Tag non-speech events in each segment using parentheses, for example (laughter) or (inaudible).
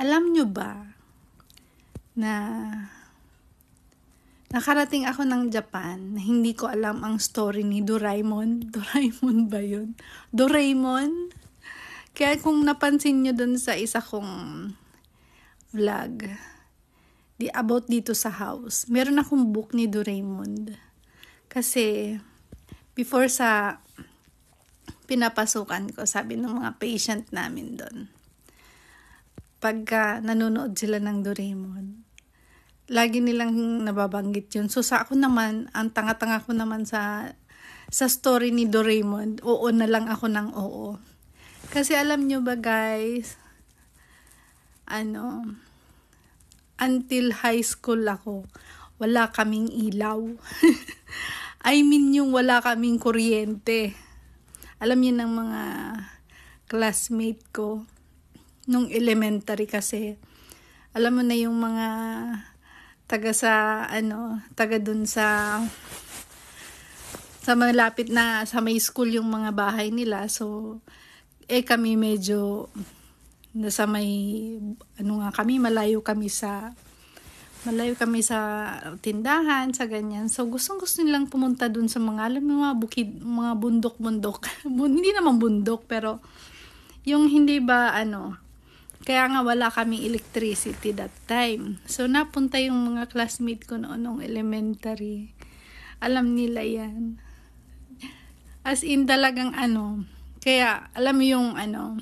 Alam nyo ba na nakarating ako ng Japan na hindi ko alam ang story ni Doraemon? (laughs) Doraemon ba yun? Doraemon? Kaya kung napansin nyo dun sa isa kong vlog, di about dito sa house, meron akong book ni Doraemon. Kasi before sa pinapasukan ko, sabi ng mga patient namin doon, pagka ah, nanonood sila ng Doraemon. Lagi nilang nababanggit yun. So sa ako naman, ang tanga-tanga ko naman sa sa story ni Doraemon, oo na lang ako ng oo. Kasi alam nyo ba guys, ano, until high school ako, wala kaming ilaw. (laughs) I mean yung wala kaming kuryente. Alam niyo ng mga classmate ko nung elementary kasi alam mo na yung mga taga sa ano taga dun sa sa malapit na sa may school yung mga bahay nila so eh kami medyo nasa may ano nga kami malayo kami sa malayo kami sa tindahan sa ganyan so gustong gusto nilang pumunta dun sa mga alam mo mga bukid mga bundok bundok (laughs) hindi naman bundok pero yung hindi ba ano kaya nga wala kaming electricity that time. So napunta yung mga classmate ko noon nung elementary. Alam nila yan. As in talagang ano, kaya alam yung ano,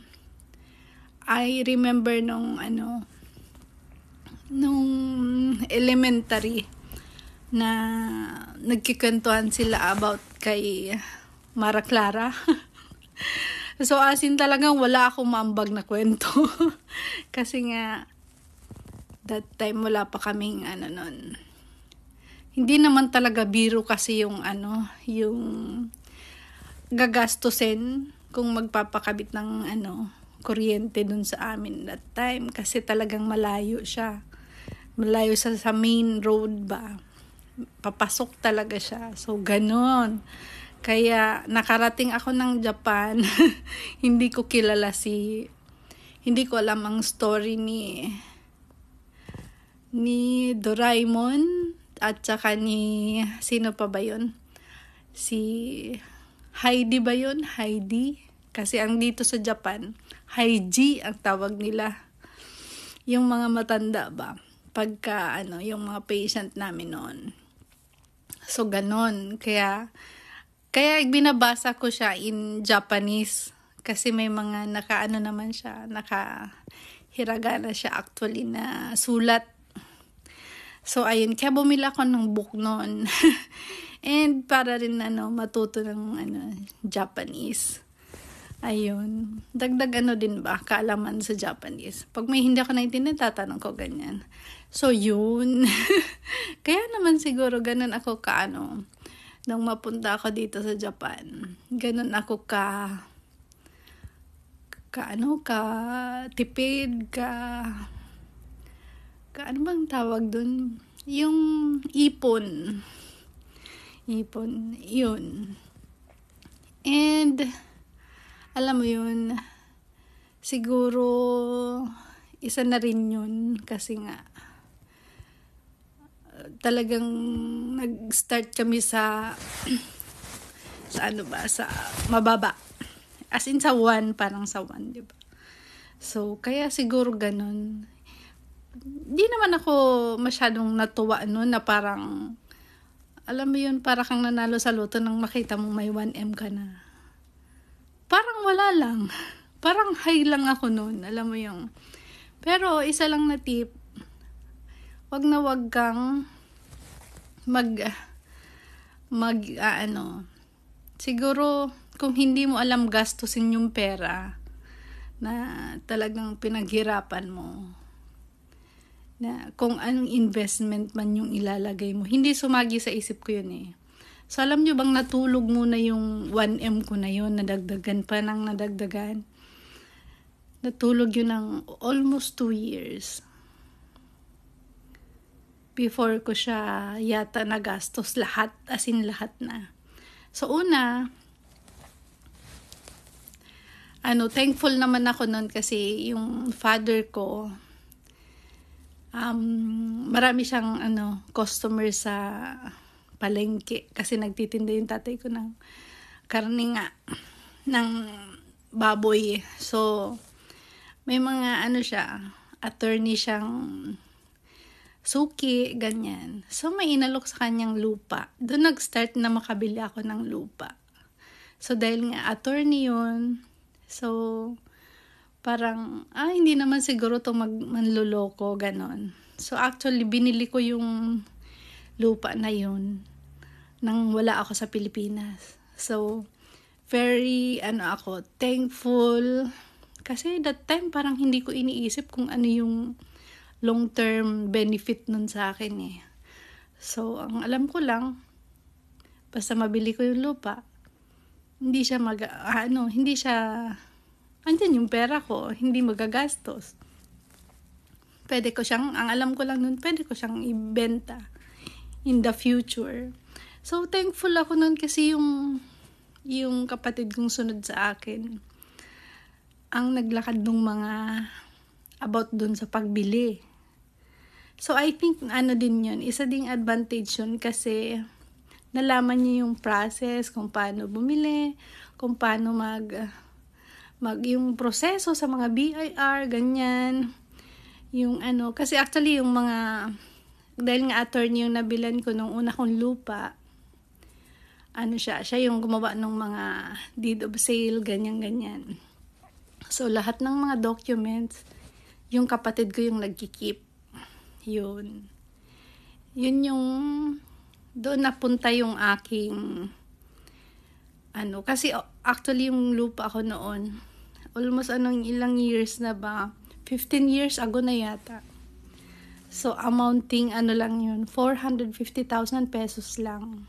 I remember nung ano, nung elementary na nagkikwentuhan sila about kay Mara Clara. (laughs) So, as in talagang wala akong mambag na kwento. (laughs) Kasi nga, that time wala pa kaming ano nun. Hindi naman talaga biro kasi yung ano, yung gagastusin kung magpapakabit ng ano, kuryente dun sa amin that time. Kasi talagang malayo siya. Malayo sa, sa main road ba. Papasok talaga siya. So, ganon. Kaya nakarating ako ng Japan, (laughs) hindi ko kilala si hindi ko alam ang story ni ni Doraemon at saka ni sino pa ba 'yon? Si Heidi ba 'yon? Heidi kasi ang dito sa Japan, Heiji ang tawag nila. Yung mga matanda ba? Pagka ano, yung mga patient namin noon. So ganon, kaya kaya binabasa ko siya in Japanese kasi may mga nakaano naman siya, naka hiragana siya actually na sulat. So ayun, kaya bumila ako ng book noon. (laughs) And para rin ano, matuto ng ano, Japanese. Ayun. Dagdag ano din ba, kaalaman sa Japanese. Pag may hindi ako naintindihan, tatanong ko ganyan. So, yun. (laughs) Kaya naman siguro ganun ako kaano, nung mapunta ako dito sa Japan. Ganun ako ka ka ano ka tipid ka ka ano bang tawag dun? Yung ipon. Ipon. Yun. And alam mo yun, siguro isa na rin yun kasi nga talagang nag-start kami sa (clears throat) sa ano ba, sa mababa. As in sa one, parang sa one, di ba? So, kaya siguro ganun. Di naman ako masyadong natuwa noon na parang, alam mo yun, para kang nanalo sa loto nang makita mong may 1M ka na. Parang wala lang. (laughs) Parang high lang ako noon, alam mo yung. Pero isa lang na tip, wag na wag kang mag mag uh, ano siguro kung hindi mo alam gastusin yung pera na talagang pinaghirapan mo na kung anong investment man yung ilalagay mo hindi sumagi sa isip ko yun eh so alam nyo bang natulog muna yung 1M ko na yun nadagdagan pa ng nadagdagan natulog yun ng almost 2 years before ko siya yata nagastos lahat, as in lahat na. So una, ano, thankful naman ako noon kasi yung father ko, um, marami siyang ano, customer sa palengke kasi nagtitinda yung tatay ko ng karne nga ng baboy. So, may mga ano siya, attorney siyang suki, ganyan. So, may inalok sa kanyang lupa. Doon nag-start na makabili ako ng lupa. So, dahil nga attorney yun, so, parang, ah, hindi naman siguro to mag manluloko, ganon. So, actually, binili ko yung lupa na yun nang wala ako sa Pilipinas. So, very, ano ako, thankful. Kasi that time, parang hindi ko iniisip kung ano yung long-term benefit nun sa akin eh. So, ang alam ko lang, basta mabili ko yung lupa, hindi siya mag, ano, hindi siya, andyan yung pera ko, hindi magagastos. Pwede ko siyang, ang alam ko lang nun, pwede ko siyang ibenta in the future. So, thankful ako nun kasi yung, yung kapatid kong sunod sa akin, ang naglakad ng mga about dun sa pagbili. So, I think ano din yun, isa ding advantage yun kasi nalaman niya yung process, kung paano bumili, kung paano mag, mag yung proseso sa mga BIR, ganyan. Yung ano, kasi actually yung mga, dahil nga attorney yung nabilan ko nung una kong lupa, ano siya, siya yung gumawa ng mga deed of sale, ganyan-ganyan. So, lahat ng mga documents, yung kapatid ko yung nagkikip. Yun. Yun yung doon napunta yung aking ano kasi actually yung lupa ako noon almost anong ilang years na ba 15 years ago na yata so amounting ano lang yun 450,000 pesos lang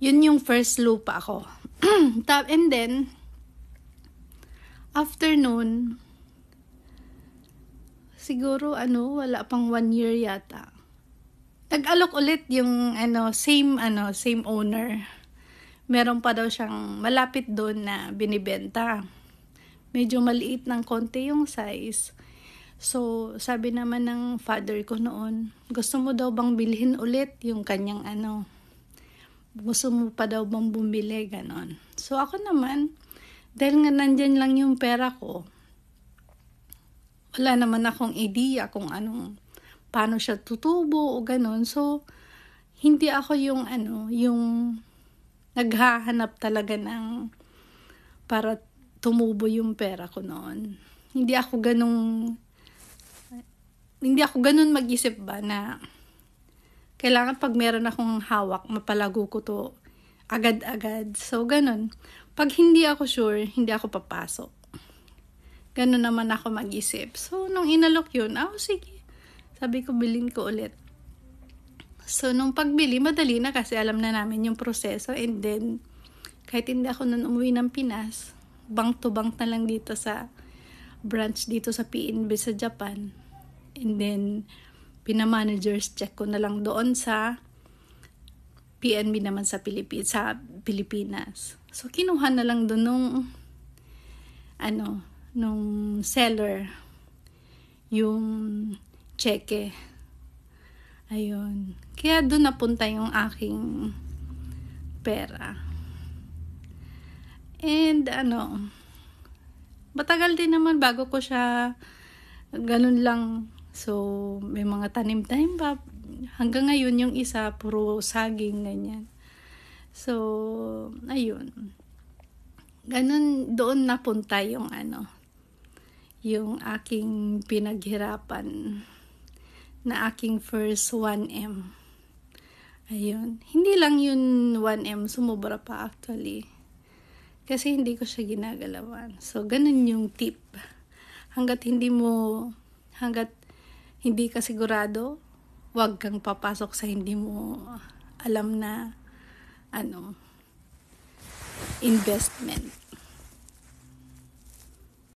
yun yung first lupa ako (clears throat) and then afternoon siguro ano, wala pang one year yata. Nag-alok ulit yung ano, same ano, same owner. Meron pa daw siyang malapit doon na binibenta. Medyo maliit ng konti yung size. So, sabi naman ng father ko noon, gusto mo daw bang bilhin ulit yung kanyang ano? Gusto mo pa daw bang bumili? Ganon. So, ako naman, dahil nga nandyan lang yung pera ko, wala naman akong idea kung anong, paano siya tutubo o ganun. So, hindi ako yung ano, yung naghahanap talaga ng para tumubo yung pera ko noon. Hindi ako ganung hindi ako ganun mag-isip ba na kailangan pag meron akong hawak, mapalago ko to agad-agad. So, ganun. Pag hindi ako sure, hindi ako papasok ganun naman ako mag-isip. So, nung inalok yun, ah, oh, sige. Sabi ko, bilhin ko ulit. So, nung pagbili, madali na kasi alam na namin yung proseso. And then, kahit hindi ako nun umuwi ng Pinas, bank to bank na lang dito sa branch dito sa PNB sa Japan. And then, pina-managers check ko na lang doon sa PNB naman sa Pilipinas, sa Pilipinas. So kinuha na lang doon nung ano, nung seller yung cheque. Ayun. Kaya doon napunta yung aking pera. And ano, matagal din naman bago ko siya ganun lang. So, may mga tanim time pa. Hanggang ngayon yung isa, puro saging, ganyan. So, ayun. Ganun, doon napunta yung ano, yung aking pinaghirapan na aking first 1M. Ayun. Hindi lang yun 1M, sumubra pa actually. Kasi hindi ko siya ginagalawan. So, ganun yung tip. Hanggat hindi mo, hanggat hindi ka sigurado, huwag kang papasok sa hindi mo alam na, ano, investment.